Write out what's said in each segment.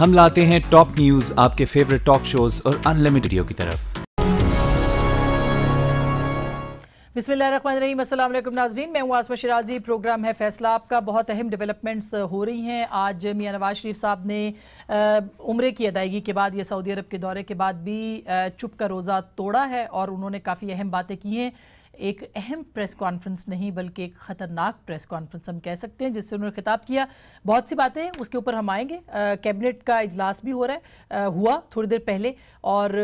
हम लाते हैं टॉप न्यूज आपके फेवरेट टॉक शोज और अनलिमिटेड की तरफ बिसमीम नाजरीन मैं हूँ आसमा शराजी प्रोग्राम है फैसला आपका बहुत अहम डेवलपमेंट्स हो रही हैं आज मियाँ नवाज शरीफ साहब ने उम्र की अदायगी के बाद या सऊदी अरब के दौरे के बाद भी चुप का रोज़ा तोड़ा है और उन्होंने काफ़ी अहम बातें की हैं एक अहम प्रेस कॉन्फ्रेंस नहीं बल्कि एक ख़तरनाक प्रेस कॉन्फ्रेंस हम कह सकते हैं जिससे उन्होंने खिताब किया बहुत सी बातें उसके ऊपर हम आएंगे कैबिनेट का इजलास भी हो रहा है आ, हुआ थोड़ी देर पहले और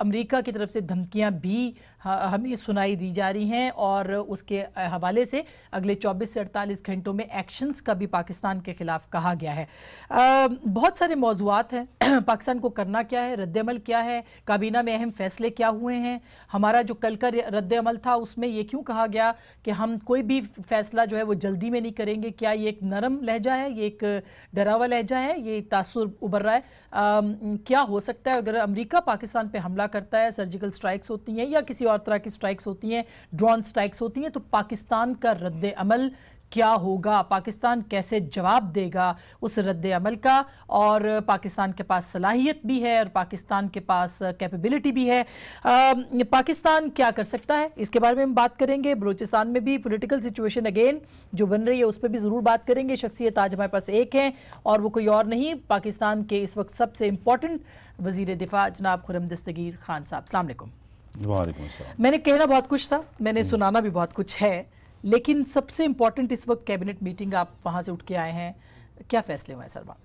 अमेरिका की तरफ से धमकियाँ भी हमें सुनाई दी जा रही हैं और उसके हवाले से अगले 24 से 48 घंटों में एक्शंस का भी पाकिस्तान के ख़िलाफ़ कहा गया है आ, बहुत सारे मौजूद हैं पाकिस्तान को करना क्या है रद्दमल क्या है काबीना में अहम फैसले क्या हुए हैं हमारा जो कल का रद्दमल था उस उसमें ये क्यों कहा गया कि हम कोई भी फैसला जो है वो जल्दी में नहीं करेंगे क्या ये एक नरम लहजा है ये एक डरावा लहजा है ये तासुर उभर रहा है आ, क्या हो सकता है अगर अमरीका पाकिस्तान पर हमला करता है सर्जिकल स्ट्राइक्स होती हैं या किसी और तरह की स्ट्राइक्स होती हैं ड्रॉन स्ट्राइक्स होती हैं तो पाकिस्तान का रद्द अमल क्या होगा पाकिस्तान कैसे जवाब देगा उस रद्द अमल का और पाकिस्तान के पास सलाहियत भी है और पाकिस्तान के पास कैपेबिलिटी भी है आ, पाकिस्तान क्या कर सकता है इसके बारे में हम बात करेंगे बलूचिस्तान में भी पोलिटिकल सिचुएशन अगेन जो बन रही है उस पर भी ज़रूर बात करेंगे शख्सियत आज हमारे पास एक है और वो कोई और नहीं पाकिस्तान के इस वक्त सबसे इम्पोर्टेंट वजीर दिफा जनाब खुरम दस्तगीर खान साहब सलामकुम मैंने कहना बहुत कुछ था मैंने हम्म। सुनाना भी बहुत कुछ है लेकिन सबसे इम्पोर्टेंट इस वक्त कैबिनेट मीटिंग आप वहाँ से उठ के आए हैं क्या फैसले हुए हैं सर वहाँ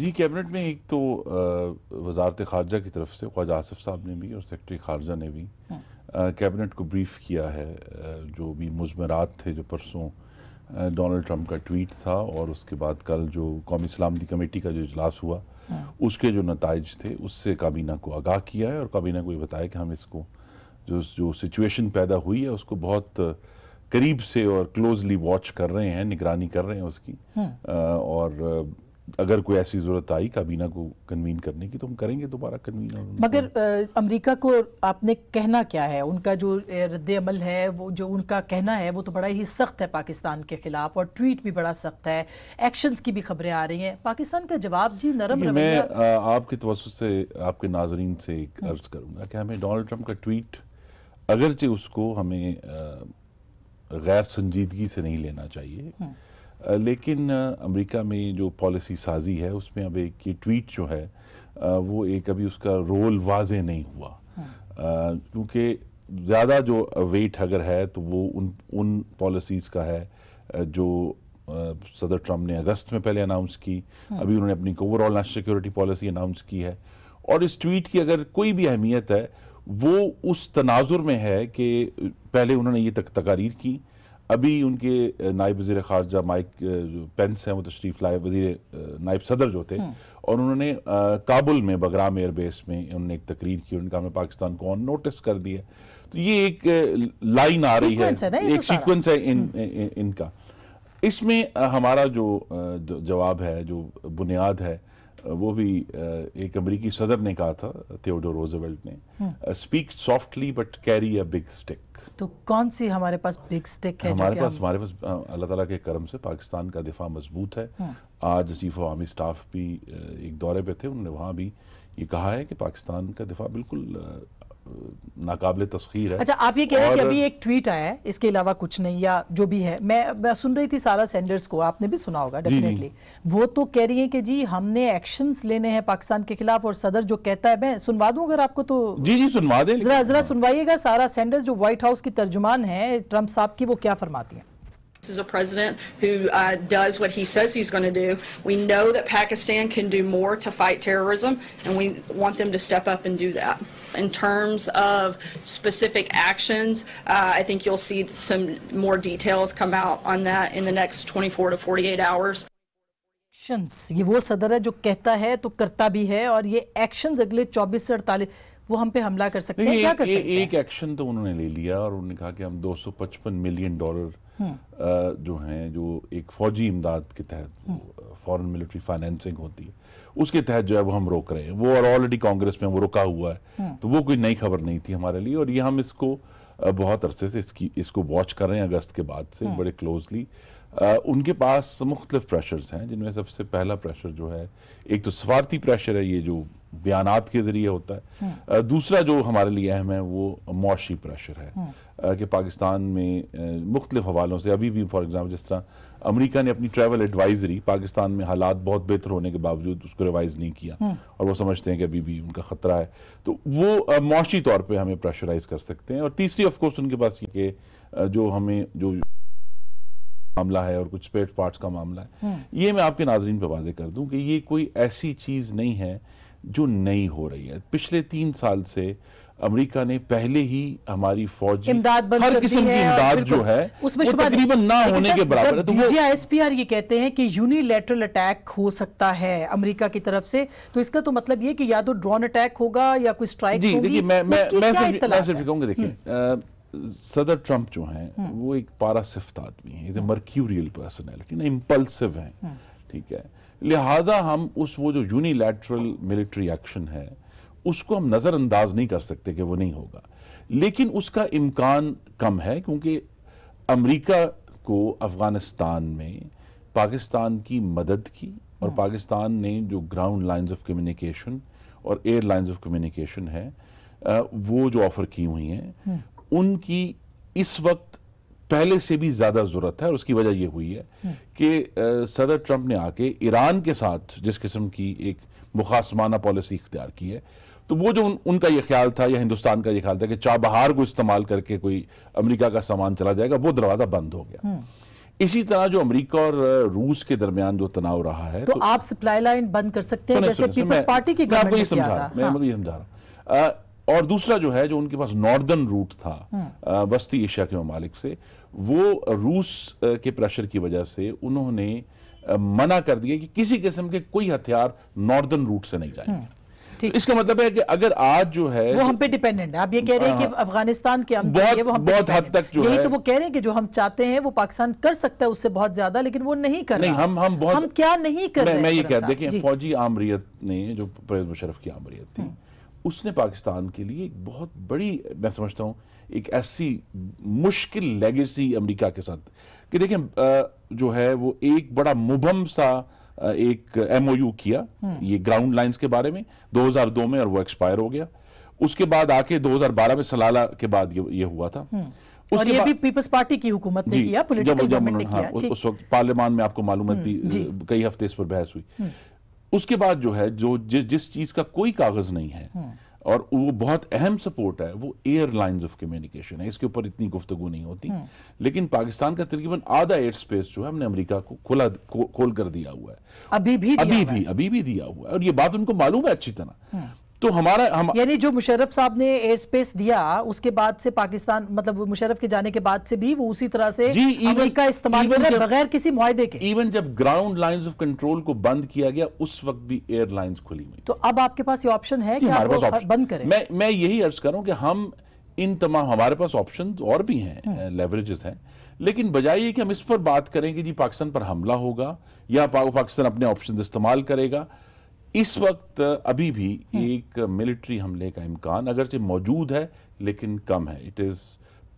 जी कैबिनेट में एक तो वजारत खारजा की तरफ से ख्वाजा आसफ साहब ने भी और सेक्रटरी खारजा ने भी कैबिनेट हम्म। को ब्रीफ किया है जो भी मुजमरात थे जो परसों डोनाल्ड ट्रंप का ट्वीट था और उसके बाद कल जो कौमी सलामती कमेटी का जो इजलास हुआ हम्म। उसके जो नतज थे उससे काबीना को आगाह किया है और काबीना को ये बताया कि हम इसको जो जो सिचुएशन पैदा हुई है उसको बहुत करीब से और क्लोजली वॉच कर रहे हैं निगरानी कर रहे हैं उसकी हम्म। और अगर कोई ऐसी जरूरत आई काबीना को कन्वीन करने की तो हम करेंगे दोबारा कन्वीन मगर आ, अमेरिका को आपने कहना क्या है उनका जो रद्द अमल है वो जो उनका कहना है वो तो बड़ा ही सख्त है पाकिस्तान के खिलाफ और ट्वीट भी बड़ा सख्त है एक्शंस की भी खबरें आ रही हैं पाकिस्तान का जवाब जी नरम मैं आ, आपके तवसत से आपके नाजरीन से एक हम्म। अर्ज करूँगा कि हमें डोनाल्ड ट्रंप का ट्वीट अगरचे उसको हमें गैर संजीदगी से नहीं लेना चाहिए हम्म। लेकिन अमेरिका में जो पॉलिसी साजी है उसमें अब एक ये ट्वीट जो है वो एक अभी उसका रोल वाजे नहीं हुआ हम्म। क्योंकि ज़्यादा जो वेट अगर है तो वो उन उन पॉलिसीज़ का है जो सदर ट्रम्प ने अगस्त में पहले अनाउंस की हम्म। अभी उन्होंने अपनी overall national security policy announce की है और इस ट्वीट की अगर कोई भी अहमियत है वो उस तनाजुर में है कि पहले उन्होंने ये तक तकारीर की अभी उनके नायब वजीर खारजा माइक पेंस हैं वो तशरीफ़ लाए वजीर नायब सदर जो थे हम्म। और उन्होंने काबुल में बगराम एयरबेस में उन्होंने एक तकरीर की उनका हमने पाकिस्तान को नोटिस कर दिया तो ये एक लाइन आ रही है, है तो एक सीक्वेंस है इन, हम्म। इन इनका इसमें हमारा जो जवाब है जो बुनियाद है वो भी एक अमरीकी सदर ने कहा था थियोडो रोजवेल्ट ने speak softly but carry a big stick तो कौन सी हमारे पास बिग स्टिक है हमारे पास हमारे पास अल्लाह ताला के करम से पाकिस्तान का दिफा मजबूत है हम्म। आज चीफ आर्मी स्टाफ भी एक दौरे पे थे उन्होंने वहाँ भी ये कहा है कि पाकिस्तान का दिफा बिल्कुल नाकाबले तस्खीर है अच्छा आप ये कह रहे हैं कि अभी एक ट्वीट आया है इसके अलावा कुछ नहीं या जो भी है मैं, मैं सुन रही थी सारा सेंडर्स को आपने भी सुना होगा डेफिनेटली वो तो कह रही है कि जी हमने एक्शंस लेने हैं पाकिस्तान के खिलाफ और सदर जो कहता है मैं सुनवा दूं अगर आपको तो जी जी सुनवा दे जरा जरा सुनवाइएगा सारा सेंडर्स जो व्हाइट हाउस की तर्जुमान है ट्रंप साहब की वो क्या फरमाती है This is a president who uh, does what he says he's going to do. We know that Pakistan can do more to fight terrorism, and we want them to step up and do that. In terms of specific actions, uh, I think you'll see some more details come out on that in the next 24 to 48 hours. Actions. ये वो सदर है जो कहता है तो करता भी है और ये actions अगले 24 से 48 वो हम पे हमला कर सकते हैं क्या कर सकते हैं एक action तो उन्होंने ले लिया और उन्होंने कहा कि हम 255 million dollar जो हैं जो एक फौजी इमदाद के तहत फॉरेन मिलिट्री फाइनेंसिंग होती है उसके तहत जो है वो हम रोक रहे हैं वो और ऑलरेडी कांग्रेस में वो रुका हुआ है हम्म। तो वो कोई नई खबर नहीं थी हमारे लिए और ये हम इसको बहुत अरसे से इसकी इसको वॉच कर रहे हैं अगस्त के बाद से हम्म। बड़े क्लोजली उनके पास मुख्तलिफ प्रेशर्स हैं जिनमें सबसे पहला प्रेशर जो है एक तो सफारती प्रेशर है ये जो बयान के ज़रिए होता है हम्म। दूसरा जो हमारे लिए अहम है वो मुशी प्रेशर है हम्म। कि पाकिस्तान में मुख्तलिफ हवालों से अभी भी फॉर एग्ज़ाम्पल जिस तरह अमरीका ने अपनी ट्रैवल एडवाइजरी पाकिस्तान में हालात बहुत बेहतर होने के बावजूद उसको रिवाइज नहीं किया हम्म। और वो समझते हैं कि अभी भी उनका ख़तरा है तो वो मुशी तौर पर हमें प्रेशराइज कर सकते हैं और तीसरी ऑफकोर्स उनके पास ये कि जो हमें जो मामला है और कुछ स्पेयर पार्ट्स का मामला है ये मैं आपके नाजरन पर वाजे कर दूँ कि ये कोई ऐसी चीज़ नहीं है जो नहीं हो रही है पिछले तीन साल से अमेरिका ने पहले ही हमारी फौज हर किस्म की इमदाद जो है उसमें वो तकरीबन ना होने के बराबर है तो वो आईएसपीआर ये कहते हैं कि यूनिलेटरल अटैक हो सकता है अमेरिका की तरफ से तो इसका तो मतलब ये कि या तो ड्रोन अटैक होगा या कोई स्ट्राइक जी देखिए मैं मैं मैं सिर्फ मैं सिर्फ कहूंगा देखिए हम्म। सदर ट्रंप जो हैं हम्म। वो एक पारा सिफ्त आदमी है इज ए मर्क्यूरियल पर्सनैलिटी ना इम्पल्सिव है हम्म। ठीक है लिहाजा हम उस वो जो यूनिलैटरल मिलिट्री एक्शन है उसको हम नज़रअंदाज नहीं कर सकते कि वो नहीं होगा लेकिन उसका इम्कान कम है क्योंकि अमरीका को अफ़गानिस्तान में पाकिस्तान की मदद की और हाँ। पाकिस्तान ने जो ग्राउंड लाइन्स ऑफ कम्युनिकेशन और एयर लाइन्स ऑफ कम्युनिकेशन है वो जो ऑफ़र की हुई हैं हम्म। उनकी इस वक्त पहले से भी ज़्यादा ज़रूरत है और उसकी वजह यह हुई है कि सदर ट्रंप ने आके ईरान के साथ जिस किस्म की एक मुखासमाना पॉलिसी इख्तियार की है तो वो जो उन, उनका ये ख्याल था या हिंदुस्तान का ये ख्याल था कि चाबहार को इस्तेमाल करके कोई अमेरिका का सामान चला जाएगा वो दरवाज़ा बंद हो गया हम्म। इसी तरह जो अमेरिका और रूस के दरमियान जो तनाव रहा है तो, तो आप सप्लाई लाइन बंद कर सकते हैं जैसे पीपल्स पार्टी की मैं ने किया था मैं ये समझा रहा हूँ और दूसरा जो है जो उनके पास नॉर्दर्न रूट था हम्म। वस्ती एशिया के ममालिक से वो रूस के प्रेशर की वजह से उन्होंने मना कर दिया कि किसी किस्म के कोई हथियार नॉर्दर्न रूट से नहीं जाएंगे हम्म, इसका मतलब है कि अगर आज जो है वो हम पे डिपेंडेंट है आप ये कह रहे हैं कि हाँ। अफगानिस्तान के हम बहुत, वो हम बहुत हद तक जो यही तो वो कह रहे हैं कि जो हम चाहते हैं वो पाकिस्तान कर सकता है उससे बहुत ज्यादा लेकिन वो नहीं कर नहीं, रहा हम हम बहुत हम क्या नहीं कर मैं, रहे मैं ये कह देखिए फौजी आमरीत ने जो परवेज मुशरफ की आमरीत थी हम्म। उसने पाकिस्तान के लिए एक बहुत बड़ी मैं समझता हूँ एक ऐसी मुश्किल लेगेसी अमेरिका के साथ कि देखें जो है वो एक बड़ा मुबम सा एक एमओयू किया हम्म। ये ग्राउंड लाइंस के बारे में 2002 में और वो एक्सपायर हो गया उसके बाद आके 2012 में सलाला के बाद ये, ये हुआ था हम्म। उसके और ये भी पीपल्स पार्टी की हुकूमत ने किया पॉलिटिकल जब ने हाँ, किया हाँ, उस वक्त पार्लियामान में आपको मालूम थी हम्म, कई हफ्ते इस पर बहस हुई उसके बाद जो है जो जिस चीज का कोई कागज नहीं है और वो बहुत अहम सपोर्ट है वो एयरलाइंस ऑफ कम्युनिकेशन है इसके ऊपर इतनी गुफ्तगु नहीं होती हम्म। लेकिन पाकिस्तान का तकरीबन आधा एयर स्पेस जो है हमने अमेरिका को खोला खो, खोल कर दिया हुआ है अभी भी अभी भी अभी भी दिया हुआ है और ये बात उनको मालूम है अच्छी तरह हम्म। तो हमारा हम यानी जो मुशरफ साहब ने एयर स्पेस दिया उसके बाद से पाकिस्तान मतलब मुशरफ के जाने के बाद से भी वो उसी तरह से अमेरिका इस्तेमाल बगैर किसी मुआदे के इवन जब ग्राउंड लाइंस ऑफ कंट्रोल को बंद किया गया उस वक्त भी एयरलाइंस खुली हुई तो अब आपके पास ये ऑप्शन है कि आप बंद करें मैं मैं यही अर्ज कर रहा कि हम इन तमाम हमारे पास ऑप्शन और भी हैं लेवरेजेस हम्म। हैं लेकिन बजाय कि हम इस पर बात करें कि जी पाकिस्तान पर हमला होगा या पाकिस्तान अपने ऑप्शन इस्तेमाल करेगा इस वक्त अभी भी हम्म। एक मिलिट्री हमले का इम्कान अगरचे मौजूद है लेकिन कम है it is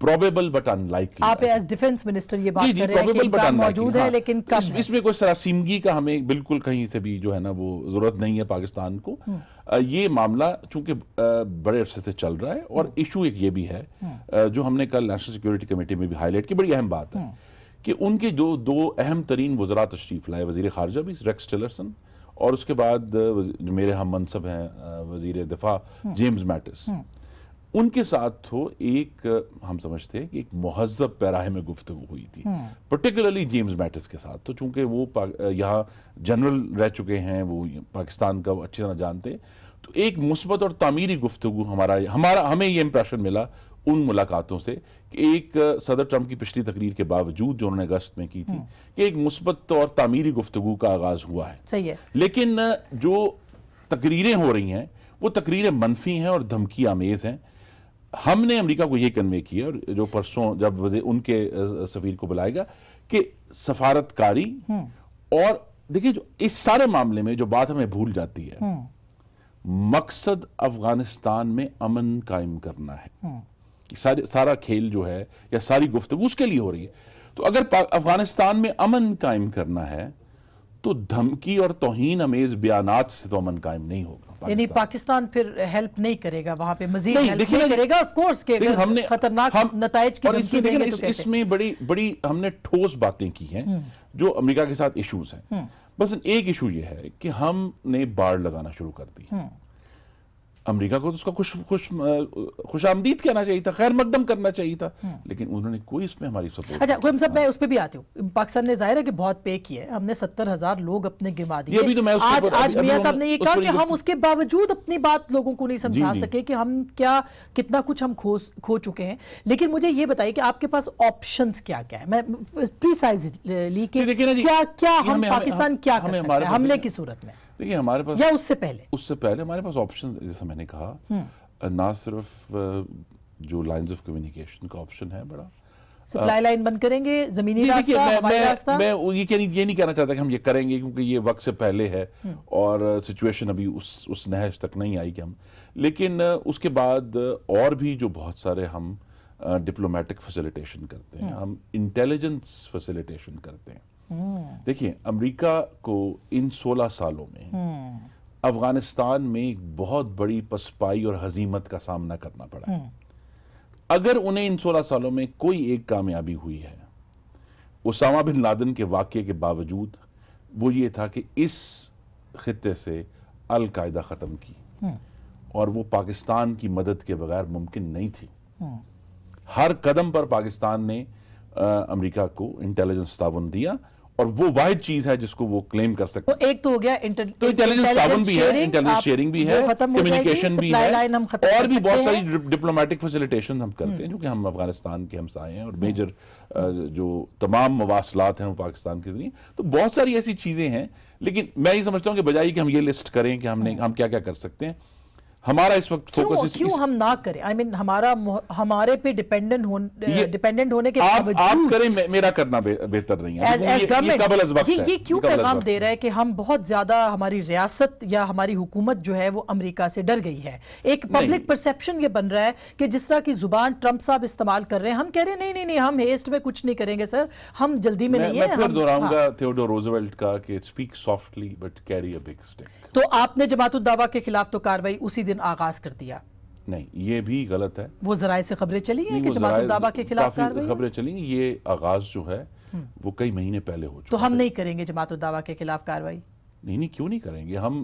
probable but unlikely आप एज डिफेंस मिनिस्टर ये बात जी, जी, प्रोबेबल बट मौजूद है हाँ। लेकिन कम इस, इसमें कोई सरासीमगी का हमें बिल्कुल कहीं से भी जो है ना वो जरूरत नहीं है पाकिस्तान को आ, हम्म। ये मामला चूंकि बड़े अरसे से चल रहा है और इशू हम्म। एक ये भी है जो हमने कल नेशनल सिक्योरिटी कमेटी में भी हाईलाइट की बड़ी अहम बात है कि उनके जो दो अहम तरीन वजरा तशरीफ लाए वजी खारजा भी रेक्स और उसके बाद मेरे हम मनसब हैं वजीर दिफा हम्म। जेम्स मैटिस हम्म। उनके साथ तो एक हम समझते हैं कि एक महजब पैराहे में गुफ्तु हुई थी हम्म। पर्टिकुलरली जेम्स मैटिस के साथ तो चूंकि वो यहाँ जनरल रह चुके हैं वो पाकिस्तान का अच्छी तरह जानते तो एक मुस्बत और तामीरी गुफ्तु हमारा हमारा हमें ये इम्प्रेशन मिला उन मुलाकातों से कि एक सदर ट्रंप की पिछली तकरीर के बावजूद जो उन्होंने अगस्त में की थी हम्म। कि एक मुस्बत और तामीरी गुफ्तु का आगाज हुआ है सही है लेकिन जो तकरीरें हो रही हैं वो तकरीरें मनफी हैं और धमकी आमेज हैं हमने अमेरिका को ये कन्वे किया और जो परसों जब उनके सफीर को बुलाएगा कि सफारतकारी हम्म। और देखिए जो इस सारे मामले में जो बात हमें भूल जाती है हम्म। मकसद अफगानिस्तान में अमन कायम करना है सारे सारा खेल जो है या सारी गुफ्तु उसके लिए हो रही है तो अगर अफगानिस्तान में अमन कायम करना है तो धमकी और तोहन अमेज बयान से तो अमन कायम नहीं होगा यानी पाकिस्तान फिर हेल्प नहीं करेगा वहां पे मजीद नहीं, हेल्प नहीं करेगा ऑफ कोर्स के हमने खतरनाक हम, नतज इसमें इस, तो बड़ी बड़ी हमने ठोस बातें की हैं हम्म। जो अमेरिका के साथ इश्यूज हैं हम्म। बस एक इशू यह है कि हमने बाढ़ लगाना शुरू कर दी अमेरिका को तो उसका खुश खुश खुश आमदीद कहना चाहिए था खैर मकदम करना चाहिए था हम्म। लेकिन उन्होंने कोई इसमें हमारी सपोर्ट अच्छा कोई सब मैं उस पर भी आती हूँ पाकिस्तान ने जाहिर है कि बहुत पे किया है हमने सत्तर हजार लोग अपने गिवा दिए भी तो मैं आज आज मियाँ साहब ने ये कहा कि हम उसके बावजूद अपनी बात लोगों को नहीं समझा सके कि हम क्या कितना कुछ हम खो खो चुके हैं लेकिन मुझे ये बताइए कि आपके पास ऑप्शन क्या क्या है मैं प्रिसाइजली क्या क्या हम पाकिस्तान क्या हमले की सूरत में देखिए हमारे पास या उससे पहले उससे पहले हमारे पास ऑप्शन जैसा मैंने कहा हम्म। ना सिर्फ जो लाइंस ऑफ कम्युनिकेशन का ऑप्शन है बड़ा सप्लाई लाइन बंद करेंगे जमीनी रास्ता मैं, मैं, रास्ता मैं ये नहीं ये नहीं कहना चाहता कि हम ये करेंगे क्योंकि ये वक्त से पहले है हम्म। और सिचुएशन अभी उस उस नहज तक नहीं आई कि हम लेकिन उसके बाद और भी जो बहुत सारे हम डिप्लोमेटिक फैसिलिटेशन करते हैं हम्म। हम इंटेलिजेंस फैसिलिटेशन करते हैं हम्म। देखिए अमेरिका को इन 16 सालों में हम्म। अफगानिस्तान में एक बहुत बड़ी पसपाई और हजीमत का सामना करना पड़ा है हम्म। अगर उन्हें इन 16 सालों में कोई एक कामयाबी हुई है उसामा बिन लादन के वाक्य के बावजूद वो ये था कि इस खत्े से अलकायदा ख़त्म की और वो पाकिस्तान की मदद के बगैर मुमकिन नहीं थी हर कदम पर पाकिस्तान ने अमेरिका को इंटेलिजेंस ताउन दिया और वो वाहिद चीज है जिसको वो क्लेम कर सकते तो एक तो हो गया इंटर तो इंटेलिजेंस सावन भी है इंटेलिजेंस शेयरिंग भी है कम्युनिकेशन भी है और भी बहुत सारी डिप्लोमेटिक फैसिलिटेशन हम करते हैं जो कि हम अफगानिस्तान के हमसाए हैं और मेजर हम्म। जो तमाम मवासलात हैं वो पाकिस्तान के जरिए तो बहुत सारी ऐसी चीजें हैं लेकिन मैं ये समझता हूँ कि बजाय कि हम ये लिस्ट करें कि हमने हम्म। हम क्या क्या कर सकते हैं हमारा इस वक्त फोकस क्यों, क्यों हम ना करें आई I मीन mean, हमारा हमारे पे डिपेंडेंट होने डिपेंडेंट होने के आप, आप करें मे, मेरा करना बेहतर नहीं है as, as ये, government, ये, ये, ये क्यों पैगाम दे रहा है कि हम बहुत ज्यादा हमारी रियासत या हमारी हुकूमत जो है वो अमेरिका से डर गई है एक पब्लिक परसेप्शन ये बन रहा है कि जिस तरह की जुबान ट्रंप साहब इस्तेमाल कर रहे हैं हम कह रहे हैं नहीं नहीं नहीं हम हेस्ट में कुछ नहीं करेंगे सर हम जल्दी में नहीं है दोहराऊंगा थियोडोर हाँ। रोजवेल्ट का कि speak softly but carry a big stick तो आपने जमातुल दावा के खिलाफ तो कार्रवाई उसी दिन दिन आगाज कर दिया नहीं ये भी गलत है वो जराये से खबरें चली हैं कि जमात के खिलाफ खबरें चली ये आगाज जो है हम्म। वो कई महीने पहले हो चुका तो हम नहीं करेंगे जमात दावा के खिलाफ कार्रवाई नहीं नहीं क्यों नहीं करेंगे हम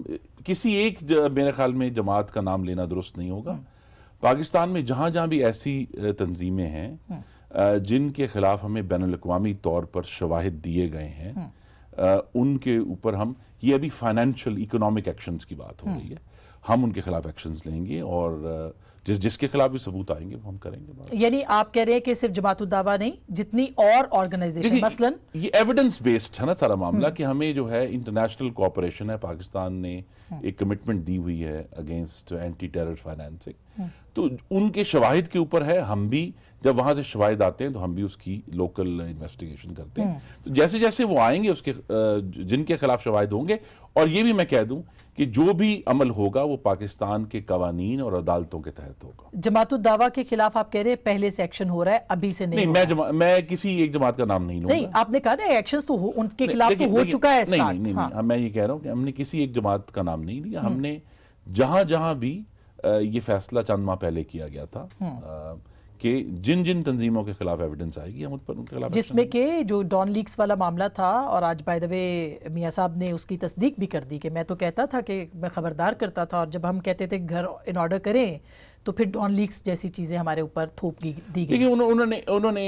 किसी एक मेरे ख्याल में जमात का नाम लेना दुरुस्त नहीं होगा हम्म। पाकिस्तान में जहां जहां भी ऐसी तंजीमें हैं हम्म। जिनके खिलाफ हमें बैन अवी तौर पर शवाहद दिए गए हैं उनके ऊपर हम ये अभी फाइनेंशियल इकोनॉमिक एक्शंस की बात हो रही है हम उनके खिलाफ एक्शंस लेंगे और जिस जिसके खिलाफ भी सबूत आएंगे वो हम करेंगे यानी आप कह रहे हैं कि सिर्फ जमात दावा नहीं जितनी और ऑर्गेनाइजेशन मसलन ये एविडेंस बेस्ड है ना सारा मामला हम्म। कि हमें जो है इंटरनेशनल कॉपरेशन है पाकिस्तान ने हम्म। एक कमिटमेंट दी हुई है अगेंस्ट एंटी टेरर फाइनेंसिंग तो उनके शवाहिद के ऊपर है हम भी जब वहां से शवायद आते हैं तो हम भी उसकी लोकल इन्वेस्टिगेशन करते हैं हम्म। तो जैसे जैसे वो आएंगे उसके जिनके खिलाफ शवायद होंगे और ये भी मैं कह दूं कि जो भी अमल होगा वो पाकिस्तान के कवानीन और अदालतों के तहत होगा दावा के खिलाफ आप कह रहे हैं पहले से एक्शन हो रहा है अभी से नहीं, नहीं मैं जमा, मैं किसी एक जमात का नाम नहीं लूंगा नहीं आपने कहा ना एक्शन तो हो, उनके खिलाफ तो हो चुका है नहीं नहीं, हाँ। हाँ, मैं ये कह रहा हूँ कि हमने किसी एक जमात का नाम नहीं लिया हम्म। हमने जहां जहां भी ये फैसला चंद माह पहले किया गया था हम्म। कि जिन जिन तंजीमों के खिलाफ एविडेंस आएगी हम उन पर उनके खिलाफ जिसमें कि जो डॉन लीक्स वाला मामला था और आज बाय द वे मियाँ साहब ने उसकी तस्दीक भी कर दी कि मैं तो कहता था कि मैं खबरदार करता था और जब हम कहते थे घर इन ऑर्डर करें तो फिर डॉन लीक्स जैसी चीज़ें हमारे ऊपर थोप दी गई उन्होंने उन्होंने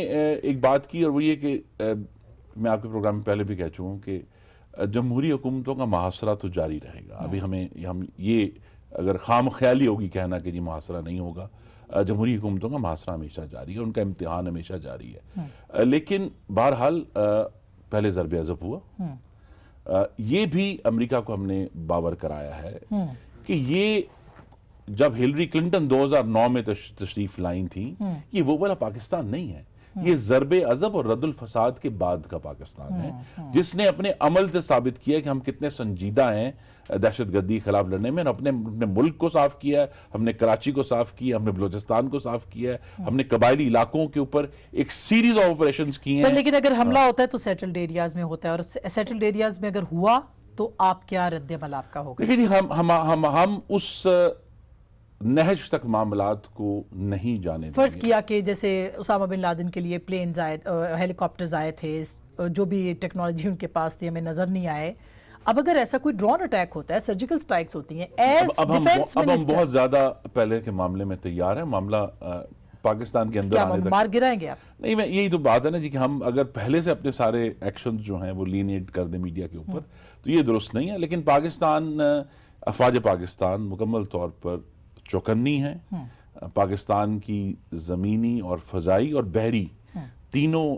एक बात की और वो ये कि मैं आपके प्रोग्राम में पहले भी कह चुका हूँ कि जमहूरी हुकूमतों का मुहासरा तो जारी रहेगा अभी हाँ। हमें हम ये अगर खाम ख्याली होगी कहना कि जी मुहासरा नहीं होगा जमहूरी हुकूमतों का मुहासरा हमेशा जारी है उनका इम्तहान हमेशा जारी है हम्म। लेकिन बहरहाल पहले ज़रब अजब हुआ हम्म। ये भी अमेरिका को हमने बावर कराया है हम्म। कि ये जब हिलरी क्लिंटन 2009 में तशरीफ लाई थी ये वो वाला पाकिस्तान नहीं है ये ज़रब अजब और रद्दुल फसाद के बाद का पाकिस्तान है जिसने अपने अमल से साबित किया कि हम कितने संजीदा हैं दहशत गर्दी के खिलाफ लड़ने में अपने अपने मुल्क को साफ किया है हमने कराची को साफ किया हमने बलोचिस्तान को साफ किया है हम्म। हमने कबायली इलाकों के ऊपर एक सीरीज ऑफ ऑपरेशन किए हैं लेकिन अगर हमला हाँ। होता है तो सेटल्ड एरियाज में होता है और सेटल्ड एरियाज में अगर हुआ तो आप क्या रद्दमल आपका होगा देखिए हम हम हम हम उस नहज तक मामला को नहीं जाने फर्ज किया कि जैसे उसामा बिन लादेन के लिए प्लेन आए हेलीकॉप्टर आए थे जो भी टेक्नोलॉजी उनके पास थी हमें नज़र नहीं आए अब अगर ऐसा कोई ड्रोन अटैक होता है सर्जिकल स्ट्राइक्स होती हैं एज अब, अब हम, अब हम बहुत ज्यादा पहले के मामले में तैयार हैं मामला आ, पाकिस्तान के अंदर आने मार गिराएंगे आप नहीं मैं यही तो बात है ना जी कि हम अगर पहले से अपने सारे एक्शन जो हैं वो लीनिएट कर दें मीडिया के ऊपर हम्म। तो ये दुरुस्त नहीं है लेकिन पाकिस्तान अफवाज पाकिस्तान मुकम्मल तौर पर चौकन्नी है हम्म। पाकिस्तान की ज़मीनी और फजाई और बहरी तीनों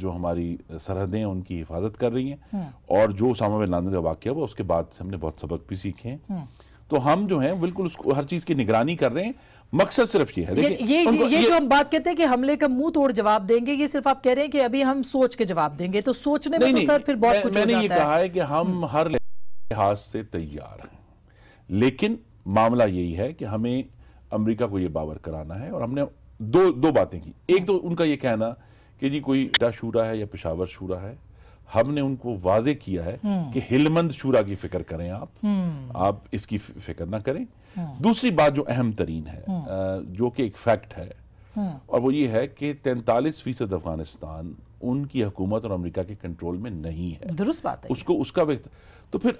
जो हमारी सरहदें हैं उनकी हिफाजत कर रही हैं हम्म। और जो उसामा बिन लादन का वाक्य हुआ उसके बाद से हमने बहुत सबक भी सीखे हैं हम्म। तो हम जो है बिल्कुल उसको हर चीज़ की निगरानी कर रहे हैं मकसद सिर्फ ये है ये ये, ये, ये जो हम बात कहते हैं कि हमले का मुंह तोड़ जवाब देंगे ये सिर्फ आप कह रहे हैं कि अभी हम सोच के जवाब देंगे तो सोचने में तो सर फिर बहुत कुछ मैंने ये कहा है कि हम हम्म। हर लिहाज से तैयार हैं लेकिन मामला यही है कि हमें अमेरिका को ये बावर कराना है और हमने दो दो बातें की एक तो उनका ये कहना कि जी कोई इटा शूरा है या पिशावर शूरा है हमने उनको वाजे किया है हम्म। कि हिलमंद शूरा की फिक्र करें आप हम्म। आप इसकी फिक्र ना करें हम्म। दूसरी बात जो अहम तरीन है जो कि एक फैक्ट है और वो ये है कि तैंतालीस फीसद अफगानिस्तान उनकी हुकूमत और अमेरिका के कंट्रोल में नहीं है दुरुस्त बात है उसको उसका वक्त तो फिर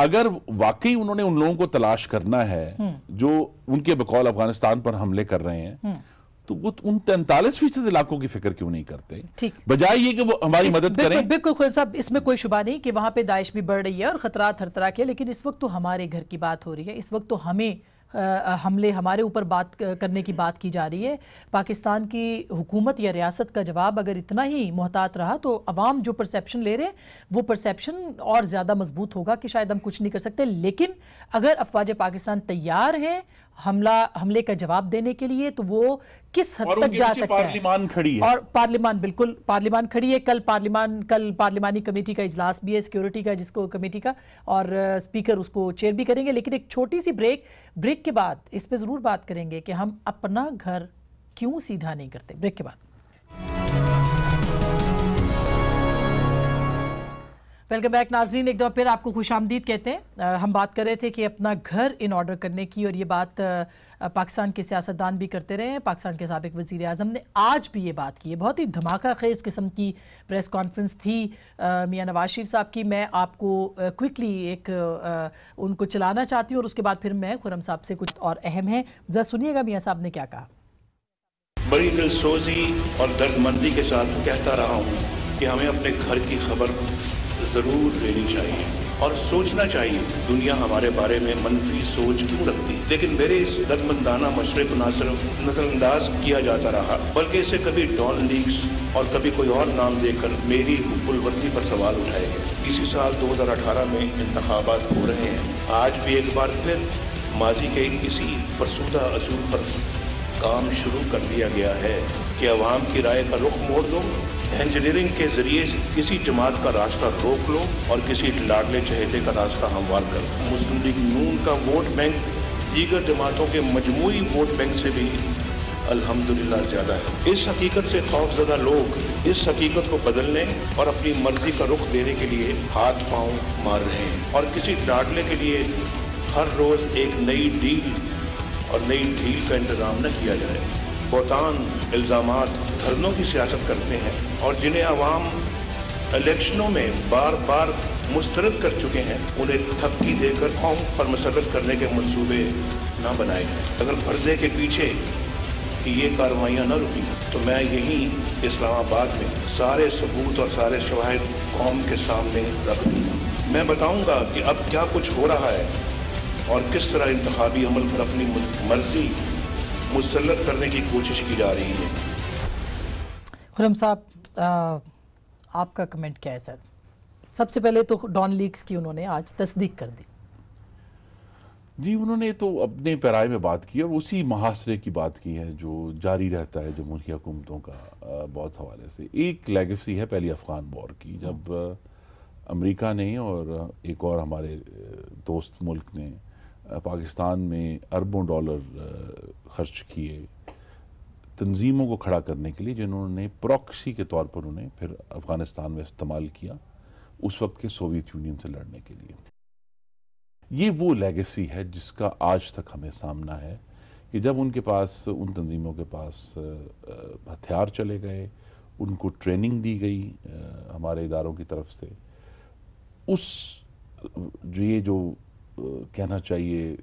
अगर वाकई उन्होंने उन लोगों को तलाश करना है जो उनके बकौल अफगानिस्तान पर हमले कर रहे हैं तो वो तो उन तैंतालीस फीसद इलाकों की फिक्र क्यों नहीं करते ठीक बजाय ये कि वो हमारी मदद करें बिल्कुल खुद साहब इसमें कोई शुभा नहीं कि वहाँ पे दाइश भी बढ़ रही है और खतरात हर तरह के लेकिन इस वक्त तो हमारे घर की बात हो रही है इस वक्त तो हमें हमले हमारे ऊपर बात करने की बात की जा रही है पाकिस्तान की हुकूमत या रियासत का जवाब अगर इतना ही मोहतात रहा तो अवाम जो परसेप्शन ले रहे हैं वो परसेप्शन और ज़्यादा मजबूत होगा कि शायद हम कुछ नहीं कर सकते लेकिन अगर अफवाज पाकिस्तान तैयार हैं हमला हमले का जवाब देने के लिए तो वो किस हद तक जा सकते हैं पार्लिमान खड़ी है और पार्लिमान बिल्कुल पार्लिमान खड़ी है कल पार्लिमान कल पार्लिमानी कमेटी का इजलास भी है सिक्योरिटी का जिसको कमेटी का और स्पीकर उसको चेयर भी करेंगे लेकिन एक छोटी सी ब्रेक ब्रेक के बाद इस पर ज़रूर बात करेंगे कि हम अपना घर क्यों सीधा नहीं करते ब्रेक के बाद वेलकम बैक नाजरीन एक दफ़ा फिर आपको खुश आमदीद कहते हैं आ, हम बात कर रहे थे कि अपना घर इन ऑर्डर करने की और ये बात पाकिस्तान के सियासतदान भी करते रहे हैं पाकिस्तान के सबक वज़ी अजम ने आज भी ये बात की है बहुत ही धमाका खेज किस्म की प्रेस कॉन्फ्रेंस थी मियाँ नवाज शरीफ साहब की मैं आपको क्विकली एक आ, उनको चलाना चाहती हूँ और उसके बाद फिर मैं खुरम साहब से कुछ और अहम है ज़रा सुनिएगा मियाँ साहब ने क्या कहा बड़ी दिलसोजी और दर्दमंदी के साथ कहता रहा हूँ कि हमें अपने घर की खबर जरूर लेनी चाहिए और सोचना चाहिए दुनिया हमारे बारे में मनफी सोच क्यों रखती लेकिन मेरे इस दरबंदाना मशरे को ना सिर्फ नजरअंदाज किया जाता रहा बल्कि इसे कभी डॉन लीक्स और कभी कोई और नाम देकर मेरी गुलवती पर सवाल उठाए गए इसी साल 2018 में इंतबात हो रहे हैं आज भी एक बार फिर माजी के इसी फरसूदा असूल पर काम शुरू कर दिया गया है कि अवाम की राय का रुख मोड़ दो इंजीनियरिंग के जरिए किसी जमात का रास्ता रोक लो और किसी लाडले चहेते का रास्ता हमवार कर मुस्लिम लीग नून का वोट बैंक दीगर जमातों के मजमू वोट बैंक से भी अल्हम्दुलिल्लाह ज़्यादा है इस हकीकत से खौफजदा लोग इस हकीकत को बदलने और अपनी मर्जी का रुख देने के लिए हाथ पांव मार रहे हैं और किसी डाटने के लिए हर रोज़ एक नई डील और नई ढील का इंतज़ाम न किया जाए बोतान इल्ज़ाम धरनों की सियासत करते हैं और जिन्हें आवाम इलेक्शनों में बार बार मुस्तरद कर चुके हैं उन्हें थपकी देकर कौम पर मुसरत करने के मनसूबे ना बनाए अगर पर्दे के पीछे कि ये कार्रवाइयाँ ना रुकी तो मैं यहीं इस्लामाबाद में सारे सबूत और सारे शवाहद कौम के सामने रख दूँगा मैं बताऊँगा कि अब क्या कुछ हो रहा है और किस तरह इंतबी अमल पर अपनी मर्जी मुसलत करने की कोशिश की जा रही है खुरम साहब आपका कमेंट क्या है सर सबसे पहले तो डॉन लीक्स की उन्होंने आज तस्दीक कर दी जी उन्होंने तो अपने पैराए में बात की और उसी महासरे की बात की है जो जारी रहता है जमहूरी हुकूमतों का बहुत हवाले से एक लेगेसी है पहली अफ़गान वॉर की हाँ। जब अमेरिका ने और एक और हमारे दोस्त मुल्क ने पाकिस्तान में अरबों डॉलर खर्च किए तंजीमों को खड़ा करने के लिए जिन्होंने प्रॉक्सी के तौर पर उन्हें फिर अफ़गानिस्तान में इस्तेमाल किया उस वक्त के सोवियत यूनियन से लड़ने के लिए ये वो लेगेसी है जिसका आज तक हमें सामना है कि जब उनके पास उन तंजीमों के पास हथियार चले गए उनको ट्रेनिंग दी गई हमारे इदारों की तरफ से उस जो ये जो कहना चाहिए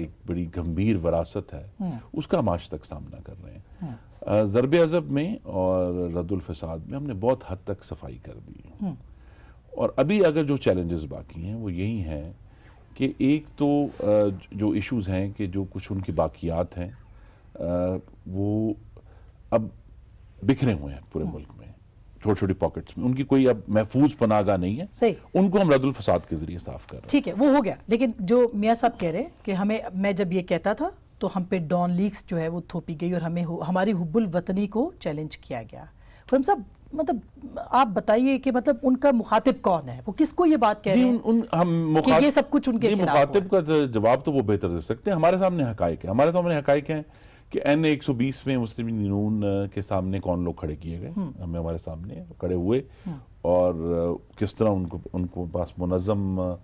एक बड़ी गंभीर वरासत है हम्म। उसका हम आज तक सामना कर रहे हैं हम्म। ज़रब अजब में और रद्दुलफसाद में हमने बहुत हद तक सफाई कर दी है हम्म। और अभी अगर जो चैलेंजेस बाकी हैं वो यही हैं कि एक तो जो इश्यूज हैं कि जो कुछ उनकी बाकियात हैं वो अब बिखरे हुए हैं पूरे मुल्क में छोटी छोटी पॉकेट्स में उनकी कोई अब महफूज पनागा नहीं है सही उनको हम रदुल फसाद के जरिए साफ कर रहे हैं ठीक है वो हो गया लेकिन जो मियाँ साहब कह रहे हैं कि हमें मैं जब ये कहता था तो हम पे डॉन लीक्स जो है वो थोपी गई और हमें हमारी हुबुल वतनी को चैलेंज किया गया फरम साहब मतलब आप बताइए कि मतलब उनका मुखातिब कौन है वो किसको ये बात कह रहे हैं उन, हम कि ये सब कुछ उनके मुखातिब का तो जवाब तो वो बेहतर दे सकते हैं हमारे सामने हकाइक है हमारे सामने हकाइक हैं कि एन एक सौ बीस में मुस्लिम नून के सामने कौन लोग खड़े किए गए हम्म। हमें हमारे सामने खड़े हुए हम्म। और किस तरह उनको उनको पास मुनज़म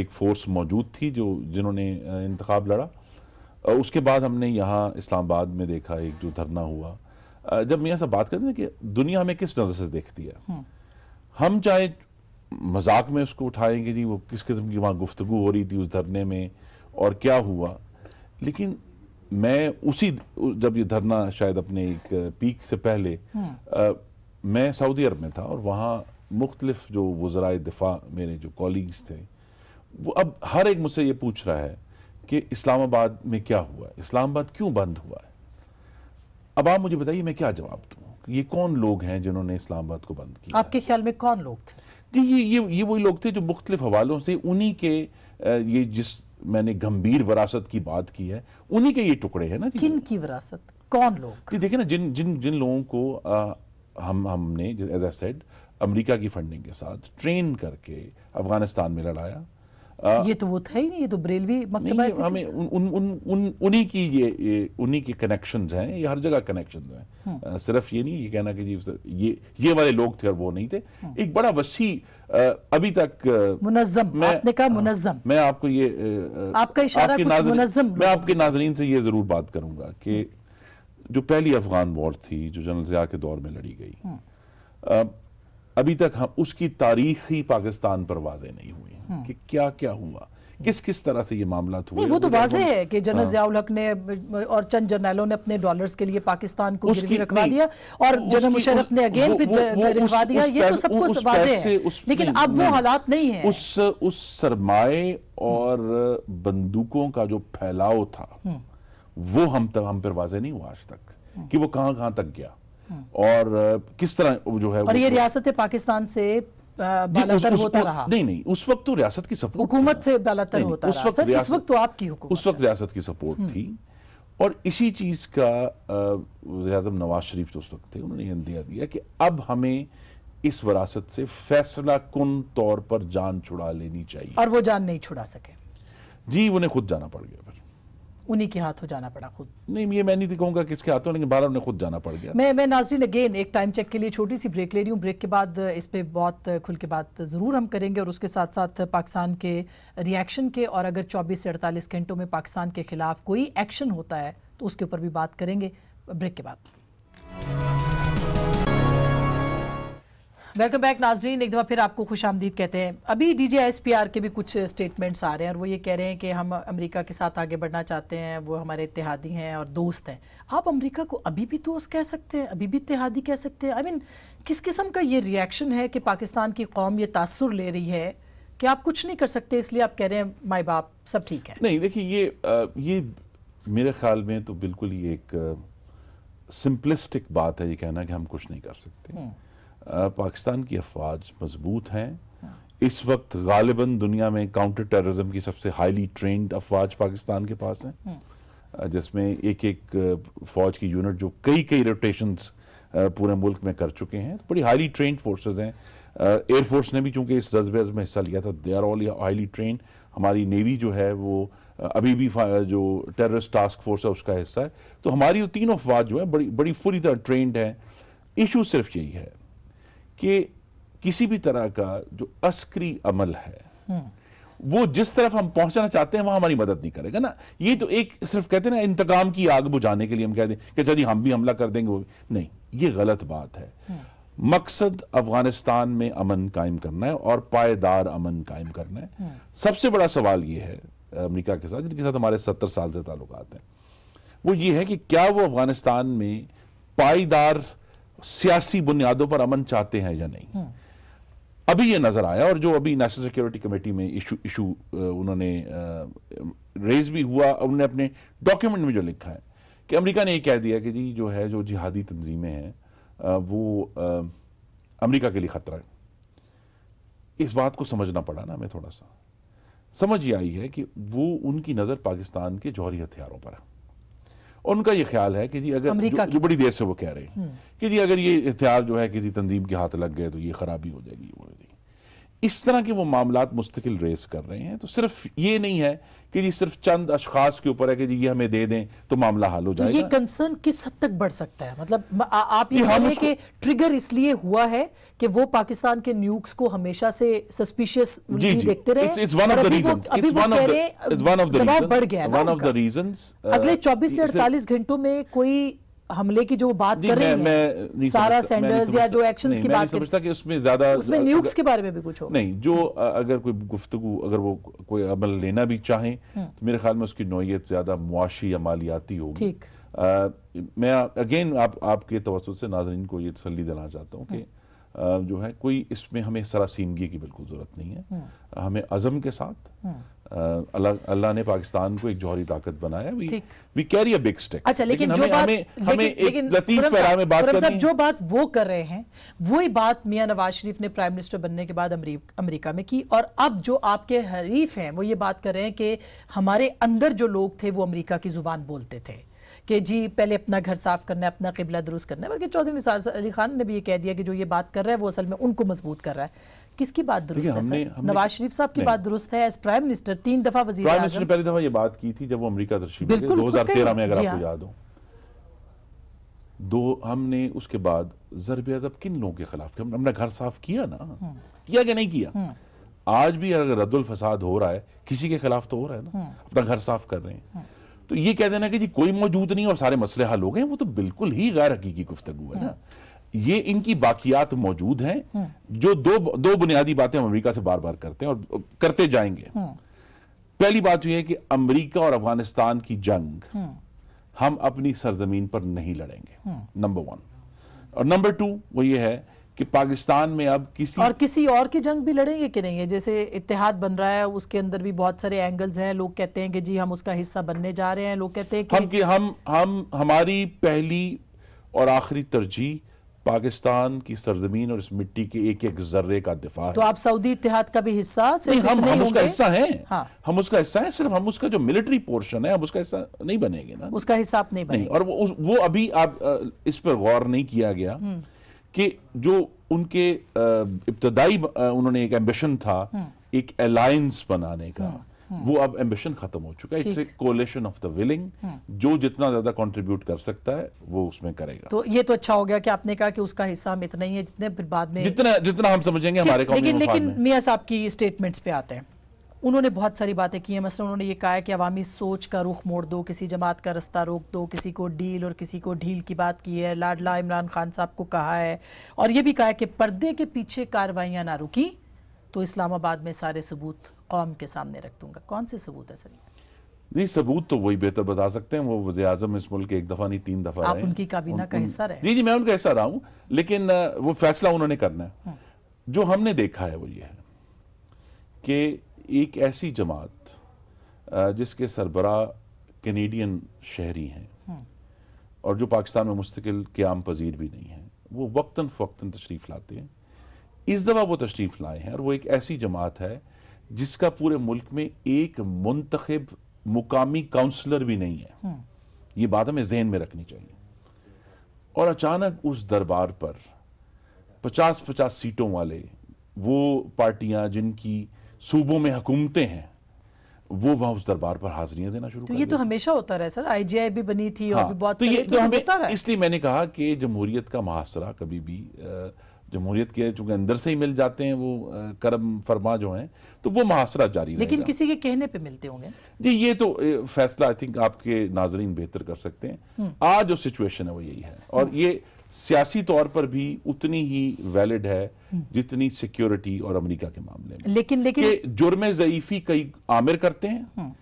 एक फोर्स मौजूद थी जो जिन्होंने इंतखब लड़ा उसके बाद हमने यहाँ इस्लामाबाद में देखा एक जो धरना हुआ जब मियाँ साहब बात करते हैं कि दुनिया हमें किस नज़र से देखती है हम्म। हम चाहे मजाक में उसको उठाएंगे जी वो किस किस्म की वहाँ गुफ्तु हो रही थी उस धरने में और क्या हुआ लेकिन मैं उसी जब ये धरना शायद अपने एक पीक से पहले आ, हम्म। मैं सऊदी अरब में था और वहाँ मुख्तलिफ जो वजराए दिफा मेरे जो कॉलीग्स थे वो अब हर एक मुझसे ये पूछ रहा है कि इस्लामाबाद में क्या हुआ इस्लामाबाद क्यों बंद हुआ है अब आप मुझे बताइए मैं क्या जवाब दूँ ये कौन लोग हैं जिन्होंने इस्लामाबाद को बंद किया आपके ख्याल में कौन लोग थे जी ये ये ये वही लोग थे जो मुख्तलिफ हवालों से उन्हीं के ये जिस मैंने गंभीर वरासत की बात की है उन्हीं के ये टुकड़े हैं ना किन की विरासत कौन लोग देखिए ना जिन जिन जिन लोगों को आ, हम हमने एज ए सेड अमेरिका की फंडिंग के साथ ट्रेन करके अफगानिस्तान में लड़ाया ये तो वो था ही नहीं ये तो ब्रेलवी हमें उन उन उन उन्हीं की ये, उन्हीं के कनेक्शन हैं ये हर जगह कनेक्शन हैं हम्म। सिर्फ ये नहीं ये कहना कि जी ये ये वाले लोग थे और वो नहीं थे हम्म। एक बड़ा वसी अभी तक मुनजम मैं, आपने कहा मुनजम मैं आपको ये आपका इशारा कुछ मुनजम मैं आपके नाजरीन से ये जरूर बात करूंगा कि हम्म। जो पहली अफगान वॉर थी जो जनरल जिया के दौर में लड़ी गई अभी तक हम उसकी ही पाकिस्तान पर वाजे नहीं हुई हम्म। कि क्या क्या हुआ किस किस तरह से ये मामला हुए वो तो वाजे है कि जनरल हाँ। जियाउल हक ने और चंद जर्नैलों ने अपने डॉलर्स के लिए पाकिस्तान को गिरवी रखवा दिया और जनरल मुशरफ ने अगेन भी रखवा दिया ये तो सब कुछ वाजे है लेकिन अब वो हालात नहीं है उस उस सरमाए और बंदूकों का जो फैलाव था हम्म। वो हम तक हम पर वाजे नहीं हुआ आज तक हम्म। कि वो कहां कहां तक गया और किस तरह जो है और ये रियासत पाकिस्तान से बालातर होता रहा नहीं नहीं उस वक्त तो रियासत की सपोर्ट हुकूमत से बालातर होता उस वक्त इस वक्त तो आपकी उस वक्त रियासत की सपोर्ट हम्म। थी और इसी चीज का वजम नवाज शरीफ जो उस वक्त थे उन्होंने दिया दिया कि अब हमें इस विरासत से फैसला कुन तौर पर जान छुड़ा लेनी चाहिए और वो जान नहीं छुड़ा सके जी उन्हें खुद जाना पड़ गया फिर उन्हीं के हाथों जाना पड़ा खुद नहीं ये मैं नहीं कहूँगा किसके हाथों लेकिन बारह उन्हें खुद जाना पड़ गया मैं मैं नाजरीन अगेन एक टाइम चेक के लिए छोटी सी ब्रेक ले रही हूँ ब्रेक के बाद इस पर बहुत खुल के बात ज़रूर हम करेंगे और उसके साथ साथ पाकिस्तान के रिएक्शन के और अगर चौबीस से अड़तालीस घंटों में पाकिस्तान के खिलाफ कोई एक्शन होता है तो उसके ऊपर भी बात करेंगे ब्रेक के बाद वेलकम बैक नाजरीन एक दफ़ा फिर आपको खुश आमदीद कहते हैं अभी D J S P R के भी कुछ स्टेटमेंट्स आ रहे हैं और वो ये कह रहे हैं कि हम अमेरिका के साथ आगे बढ़ना चाहते हैं वो हमारे इतिहादी हैं और दोस्त हैं आप अमेरिका को अभी भी दोस्त कह सकते हैं अभी भी इतिहादी कह सकते हैं आई मीन किस किस्म का ये रिएक्शन है कि पाकिस्तान की कौम ये तासर ले रही है कि आप कुछ नहीं कर सकते इसलिए आप कह रहे हैं माए बाप सब ठीक है नहीं देखिए ये ये मेरे ख्याल में तो बिल्कुल ही एक सिंपलिस्टिक बात है ये कहना कि हम कुछ नहीं कर सकते हम्म। पाकिस्तान की अफवाज मजबूत हैं इस वक्त गालिबा दुनिया में काउंटर टेररिज्म की सबसे हाईली ट्रेंड अफवाज पाकिस्तान के पास हैं हम्म। जिसमें एक एक फौज की यूनिट जो कई कई रोटेशंस पूरे मुल्क में कर चुके हैं तो बड़ी हाईली ट्रेंड फोर्सेज हैं एयरफोर्स ने भी चूंकि इस जज्बे में हिस्सा लिया था they are all highly train हमारी नेवी जो है वो अभी भी जो टेररिस्ट टास्क फोर्स है उसका हिस्सा है तो हमारी तीनों अफवाज जो है बड़ी बड़ी पूरी तरह ट्रेंड है इशू सिर्फ यही है कि किसी भी तरह का जो अस्क्री अमल है हम्म। वो जिस तरफ हम पहुंचना चाहते हैं वहां हमारी मदद नहीं करेगा ना ये तो एक सिर्फ कहते हैं ना इंतकाम की आग बुझाने के लिए हम कहते हैं कि चलिए हम भी हमला कर देंगे वो नहीं ये गलत बात है हम्म। मकसद अफगानिस्तान में अमन कायम करना है और पायदार अमन कायम करना है हम्म। सबसे बड़ा सवाल ये है अमेरिका के साथ जिनके साथ हमारे सत्तर साल से ताल्लुक हैं वो ये है कि क्या वो अफगानिस्तान में पायदार सियासी बुनियादों पर अमन चाहते हैं या नहीं हम्म। अभी ये नजर आया और जो अभी नेशनल सिक्योरिटी कमेटी में इशू इशू उन्होंने रेज भी हुआ उन्होंने अपने डॉक्यूमेंट में जो लिखा है कि अमेरिका ने ये कह दिया कि जी जो है जो जिहादी तंजीमें हैं वो अमेरिका के लिए खतरा है इस बात को समझना पड़ा ना हमें थोड़ा सा समझ ये आई है कि वो उनकी नज़र पाकिस्तान के जौहरी हथियारों पर है उनका ये ख्याल है कि जी अगर जो, जो बड़ी देर से वो कह रहे हैं हम्म। कि जी अगर ये इतिहास जो है किसी तंजीम के हाथ लग गए तो ये खराबी हो जाएगी इस तरह के वो मामला मुस्तकिल रेस कर रहे हैं तो सिर्फ ये नहीं है कि जी सिर्फ चंद अशास के ऊपर है कि जी ये हमें दे दें तो मामला हल हो तो जाएगा ये कंसर्न किस हद तक बढ़ सकता है मतलब आ, आप ये हम कि ट्रिगर इसलिए हुआ है कि वो पाकिस्तान के न्यूक्स को हमेशा से सस्पिशियस देखते रहे बढ़ गया अगले uh, चौबीस से अड़तालीस घंटों में कोई हमले की जो बात कर रही है सारा सेंडर्स या जो एक्शन की बात समझता कि उसमें ज्यादा उसमें न्यूक्स के बारे में भी कुछ हो नहीं जो अगर कोई गुफ्तु अगर वो कोई अमल लेना भी चाहें हम्म। तो मेरे ख्याल में उसकी नोयत ज्यादा मुआशी या मालियाती होगी ठीक मैं अगेन आप आपके तवसत से नाजरन को ये तसली देना चाहता हूँ कि हम्म। जो है कोई इसमें हमें सरासीमगी की बिल्कुल ज़रूरत नहीं है हम्म। हमें अज़म के साथ अल्लाह ने पाकिस्तान को एक जौहरी ताकत बनाया we we carry a big stick अच्छा लेकिन, लेकिन जो बात हमें, हमें लेकिन, लेकिन लतीफ पैरा में बात करनी जो बात वो कर रहे हैं वही बात मियां नवाज शरीफ ने प्राइम मिनिस्टर बनने के बाद अमेरिका में की और अब जो आपके हरीफ हैं वो ये बात कर रहे हैं कि हमारे अंदर जो लोग थे वो अमरीका की जुबान बोलते थे कि जी पहले अपना घर साफ करना है अपना किबला दुरुस्त करना है बल्कि चौधरी निसार अली खान ने भी ये कह दिया कि जो ये बात कर रहा है वो असल में उनको मजबूत कर रहा है किसकी बात दुरुस्त है हमने, हमने नवाज शरीफ साहब की बात दुरुस्त है एज प्राइम मिनिस्टर तीन दफा वजी प्राइम मिनिस्टर ने पहली दफा ये बात की थी जब वो अमरीका तशरीफ दो हजार तेरह में अगर आपको हाँ। याद हो दो हमने उसके बाद जरब अदब किन लोगों के खिलाफ हमने घर साफ किया ना हम्म। किया कि नहीं किया हम्म। आज भी अगर रद्दुल फसाद हो रहा है किसी के खिलाफ तो हो रहा है ना हम्म। अपना घर साफ कर रहे हैं तो ये कह देना कि जी कोई मौजूद नहीं और सारे मसले हल हो गए वो तो बिल्कुल ही गैर हकीकी गुफ्तगु है ना ये इनकी बाकियात मौजूद हैं हम्म। जो दो दो बुनियादी बातें अमेरिका से बार बार करते हैं और करते जाएंगे हम्म। पहली बात यह है कि अमेरिका और अफगानिस्तान की जंग हम्म। हम अपनी सरजमीन पर नहीं लड़ेंगे नंबर वन और नंबर टू वो ये है कि पाकिस्तान में अब किसी और किसी और की जंग भी लड़ेंगे कि नहीं है जैसे इतिहाद बन रहा है उसके अंदर भी बहुत सारे एंगल्स हैं लोग कहते हैं कि जी हम उसका हिस्सा बनने जा रहे हैं लोग कहते हैं कि हम कि हम हम हमारी पहली और आखिरी तरजीह पाकिस्तान की सरजमीन और इस मिट्टी के एक एक जर्रे का दिफा तो आप सऊदी इतिहाद का भी हिस्सा नहीं हम हम उसका हिस्सा हैं हाँ। हम उसका हिस्सा है सिर्फ हम उसका जो मिलिट्री पोर्शन है हम उसका हिस्सा नहीं बनेंगे ना उसका हिस्सा आप नहीं बनेंगे और वो वो अभी आप इस पर गौर नहीं किया गया हम्म। कि जो उनके इब्तदाई उन्होंने एक एम्बिशन था हम्म। एक अलायंस बनाने का हम्म। हम्म। वो अब एम्बिशन खत्म हो चुका है it's a coalition of the willing जो जितना ज्यादा कंट्रीब्यूट कर सकता है वो उसमें करेगा तो ये तो अच्छा हो गया कि आपने कहा कि उसका हिस्सा हम इतना ही है जितने फिर बाद में जितना जितना हम समझेंगे हमारे लेकिन लेकिन मियाँ साहब की स्टेटमेंट्स पे आते हैं उन्होंने बहुत सारी बातें की हैं मसलन उन्होंने ये कहा है कि अवामी सोच का रुख मोड़ दो किसी जमात का रास्ता रोक दो किसी को डील और किसी को ढील की बात की है लाडला इमरान खान साहब को कहा है और ये भी कहा है कि पर्दे के पीछे कार्रवाइयाँ ना रुकी तो इस्लामाबाद में सारे सबूत कौम के सामने रख दूंगा कौन से सबूत है सर नहीं सबूत तो वही बेहतर बता सकते हैं वो वजे अजम इस मुल्क एक दफ़ा नहीं तीन दफ़ा आप उनकी काबीना उन, का हिस्सा रहे जी जी मैं उनका हिस्सा रहा हूँ लेकिन वो फैसला उन्होंने करना है हम्म। जो हमने देखा है वो ये है कि एक ऐसी जमात जिसके सरबरा कैनेडियन शहरी हैं हम्म। और जो पाकिस्तान में मुस्तकिल आम पजीर भी नहीं है वो वक्ता फ़ौक्ता तशरीफ़ लाते हैं इस दफ़ा वो तशरीफ़ लाए हैं और वो एक ऐसी जमात है जिसका पूरे मुल्क में एक मुंतखब मुकामी काउंसलर भी नहीं है हम्म। ये बात हमें जहन में रखनी चाहिए और अचानक उस दरबार पर पचास पचास सीटों वाले वो पार्टियां जिनकी सूबों में हुकूमतें हैं वो वहां उस दरबार पर हाजिरियां देना शुरू तो ये तो हमेशा होता रहा सर आईजीआई भी बनी थी हाँ, और भी बहुत तो ये तो, तो हमें इसलिए मैंने कहा कि जमहूरियत का मुहासरा कभी भी आ, जमहूरियत के चूंकि अंदर से ही मिल जाते हैं वो करम फरमा जो हैं तो वो मुहासरा जारी लेकिन किसी के कहने पे मिलते होंगे जी ये तो फैसला आई थिंक आपके नाजरीन बेहतर कर सकते हैं हम्म। आज जो सिचुएशन है वो यही है और हम्म। ये सियासी तौर पर भी उतनी ही वैलिड है हम्म। जितनी सिक्योरिटी और अमेरिका के मामले में लेकिन लेकिन जुर्म जयीफी कई आमिर करते हैं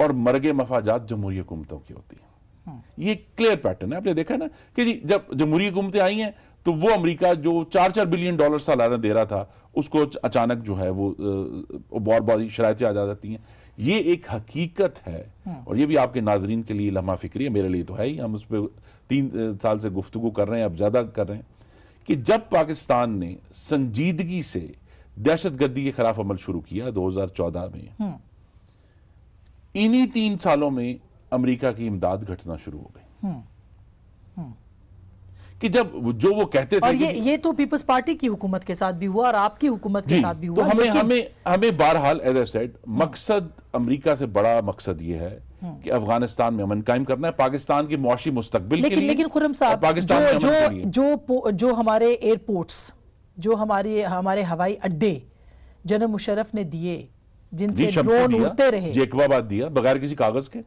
और मरगे मफाजात जमहूरी हुकूमतों की होती है ये क्लियर पैटर्न है आपने देखा ना कि जब जमहूरी हुकूमतें आई हैं तो वो अमेरिका जो चार चार बिलियन डॉलर सालाना दे रहा था उसको अचानक जो है वो बहुत बहुत शरायतें आ जाती हैं ये एक हकीकत है हम्म। और ये भी आपके नाजरीन के लिए लम्हा फिक्री है मेरे लिए तो है ही हम उस पर तीन साल से गुफ्तु कर रहे हैं अब ज़्यादा कर रहे हैं कि जब पाकिस्तान ने संजीदगी से दहशत गर्दी के खिलाफ अमल शुरू किया 2014 में हम्म। इन्हीं तीन सालों में अमेरिका की इमदाद घटना शुरू हो गई हम्म। कि जब जो वो कहते थे और ये ये तो पीपल्स पार्टी की हुकूमत के साथ भी हुआ और आपकी हुकूमत के साथ भी तो हुआ तो हमें हमें हमें बहरहाल एज ए सेट मकसद अमेरिका से बड़ा मकसद ये है हाँ। कि अफगानिस्तान में अमन कायम करना है पाकिस्तान के मुआशी मुस्तकबिल लेकिन, के लिए लेकिन खुरम साहब पाकिस्तान जो जो जो, जो हमारे एयरपोर्ट्स जो हमारे हमारे हवाई अड्डे जनरल मुशरफ ने दिए जिनसे ड्रोन उड़ते रहे जेकबाबाद दिया बगैर किसी कागज के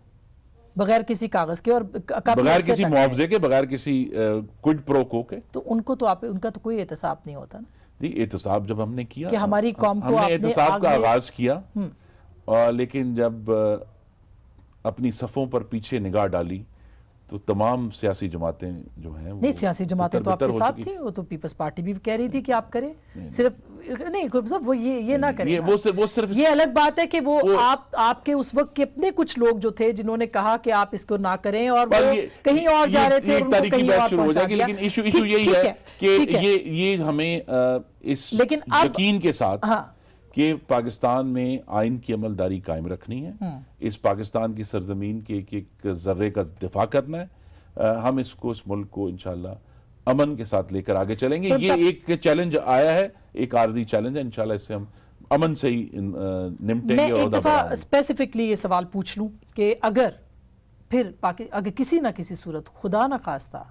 बगैर किसी कागज के और बगैर किसी मुआवजे के बगैर किसी कुछ प्रो को के तो उनको तो आप उनका तो कोई एहतसाब नहीं होता ना जी एहतसाब जब हमने किया कि हमारी कौम को हमने एहतसाब का आगाज किया और हम्म। लेकिन जब अपनी सफ़ों पर पीछे निगाह डाली तो तमाम सियासी जमातें जो हैं नहीं सियासी जमातें तो आपके साथ थी वो तो पीपल्स पार्टी भी कह रही थी कि आप करें सिर्फ नहीं गुरु साहब वो ये ये ना करें ये, वो सिर्फ वो सिर्फ ये अलग बात है कि वो, वो आप आपके उस वक्त कितने कुछ लोग जो थे जिन्होंने कहा कि आप इसको ना करें और वो ये, कहीं और जा रहे थे कहीं और हो जाएगी लेकिन इशू इशू यही है कि ये ये हमें इस लेकिन यकीन के साथ हाँ। कि पाकिस्तान में आइन की अमलदारी कायम रखनी है हम्म। इस पाकिस्तान की सरजमीन के एक एक जर्रे का दिफा करना है आ, हम इसको इस मुल्क को इनशाला अमन के साथ लेकर आगे चलेंगे तो ये एक चैलेंज आया है एक आरजी चैलेंज है इंशाल्लाह इससे हम अमन से ही निपटेंगे मैं एक दफा स्पेसिफिकली ये सवाल पूछ लूं कि अगर फिर अगर किसी ना किसी सूरत खुदा ना खास्ता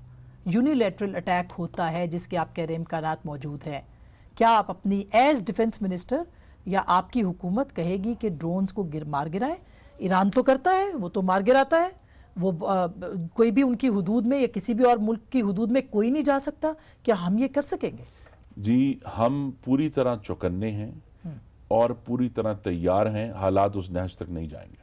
यूनिलेटरल अटैक होता है जिसके आपके अरे इम्कान मौजूद हैं क्या आप अपनी एज डिफेंस मिनिस्टर या आपकी हुकूमत कहेगी कि ड्रोन्स को गिर मार गिराए ईरान तो करता है वो तो मार गिराता है वो आ, कोई भी उनकी हदूद में या किसी भी और मुल्क की हदूद में कोई नहीं जा सकता क्या हम ये कर सकेंगे जी हम पूरी तरह चौकन्ने हैं हम्म। और पूरी तरह तैयार हैं हालात उस नहज तक नहीं जाएंगे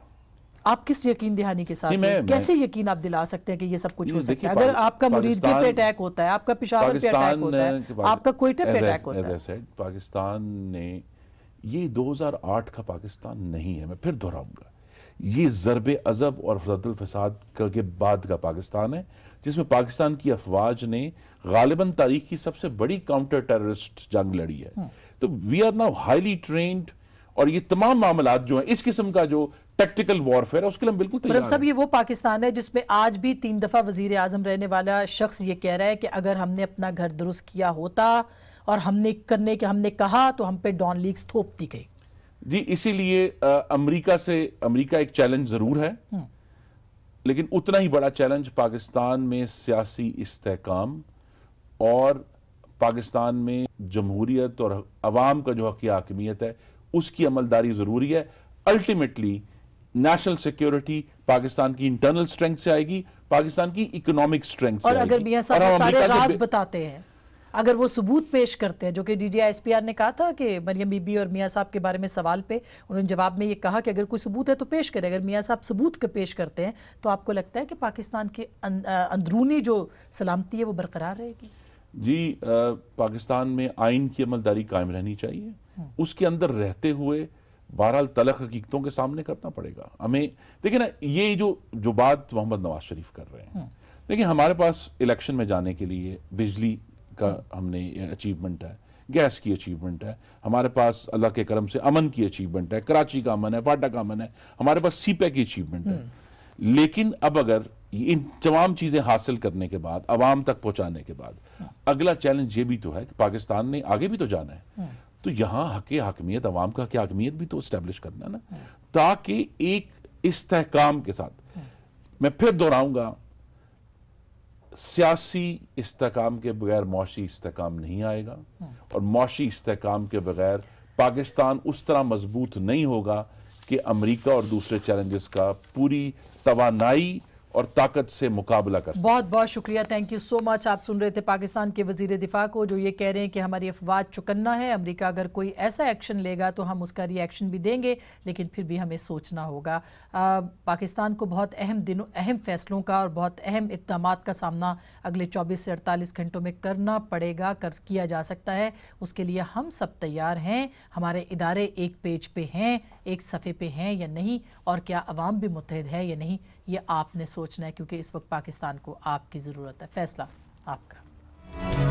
आप किस यकीन दहानी के साथ मैं, कैसे मैं, यकीन आप दिला सकते हैं कि ये सब कुछ हो सकता है अगर आपका मुरीदगी पे अटैक होता है आपका पिशावर पे अटैक होता है आपका कोयटे पे अटैक होता है पाकिस्तान ने ये 2008 का पाकिस्तान नहीं है मैं फिर दोहराऊंगा ये ज़रब अज़ब और फसद के बाद का पाकिस्तान है जिसमें पाकिस्तान की अफवाज ने गालिबा तारीख की सबसे बड़ी काउंटर टेररिस्ट जंग लड़ी है हम्म। तो we are now highly train और ये तमाम मामला जो है इस किस्म का जो टेक्टिकल वॉरफेयर है उसके लिए बिल्कुल सब ये वो पाकिस्तान है जिसमें आज भी तीन दफ़ा वजीर आजम रहने वाला शख्स ये कह रहा है कि अगर हमने अपना घर दुरुस्त किया होता और हमने करने के हमने कहा तो हम पे डॉन थोप थोपती गई जी इसीलिए अमेरिका से अमेरिका एक चैलेंज जरूर है हम्म। लेकिन उतना ही बड़ा चैलेंज पाकिस्तान में सियासी इस्तेकाम और पाकिस्तान में जमहूरियत और अवाम का जो हकी हाकमियत है उसकी अमलदारी ज़रूरी है अल्टीमेटली नेशनल सिक्योरिटी पाकिस्तान की इंटरनल स्ट्रेंथ से आएगी पाकिस्तान की इकोनॉमिक स्ट्रेंथ और से अगर आएगी। और सारे राज बताते हैं अगर वो सबूत पेश करते हैं जो कि डीजीआईएसपीआर ने कहा था कि मरियम बीबी और मियाँ साहब के बारे में सवाल पे उन्होंने जवाब में ये कहा कि अगर कोई सबूत है तो पेश करें अगर मियाँ साहब सबूत के पेश करते हैं तो आपको लगता है कि पाकिस्तान की अं-, अंदरूनी जो सलामती है वो बरकरार रहेगी जी आ, पाकिस्तान में आइन की अमलदारी कायम रहनी चाहिए हम्म। उसके अंदर रहते हुए बहरहाल तलक हकीकतों के सामने करना पड़ेगा हमें देखिए ना ये जो जो बात मोहम्मद नवाज शरीफ कर रहे हैं हम्म। देखिए हमारे पास इलेक्शन में जाने के लिए बिजली का हमने अचीवमेंट है गैस की अचीवमेंट है हमारे पास अल्लाह के करम से अमन की अचीवमेंट है कराची का अमन है फाटा का अमन है हमारे पास सी e की अचीवमेंट है हम्म। लेकिन अब अगर इन तमाम चीज़ें हासिल करने के बाद अवाम तक पहुंचाने के बाद अगला चैलेंज ये भी तो है कि पाकिस्तान ने आगे भी तो जाना है हम्म। तो यहाँ हक हकमियत अवाम का क्या हकमियत भी तो इस्टेब्लिश करना ना हम्म। ताकि एक इस्तेकाम के साथ मैं फिर दोहराऊंगा सियासी इसकाम के बगैर मुशी इस्तेकाम नहीं आएगा और मौशी इस्तेकाम के बगैर पाकिस्तान उस तरह मजबूत नहीं होगा कि अमेरिका और दूसरे चैलेंजेस का पूरी तोानाई और ताकत से मुकाबला कर बहुत बहुत शुक्रिया थैंक यू सो मच आप सुन रहे थे पाकिस्तान के वजीर दिफा को जो ये कह रहे हैं कि हमारी अफवाज चुकन्ना है अमेरिका अगर कोई ऐसा एक्शन लेगा तो हम उसका रिएक्शन भी देंगे लेकिन फिर भी हमें सोचना होगा आ, पाकिस्तान को बहुत अहम दिनों अहम फैसलों का और बहुत अहम इकदाम का सामना अगले चौबीस से अड़तालीस घंटों में करना पड़ेगा कर किया जा सकता है उसके लिए हम सब तैयार हैं हमारे इदारे एक पेज पर हैं एक सफ़े पर हैं या नहीं और क्या आवाम भी मुतहद है या नहीं ये आपने सोचना है क्योंकि इस वक्त पाकिस्तान को आपकी ज़रूरत है फैसला आपका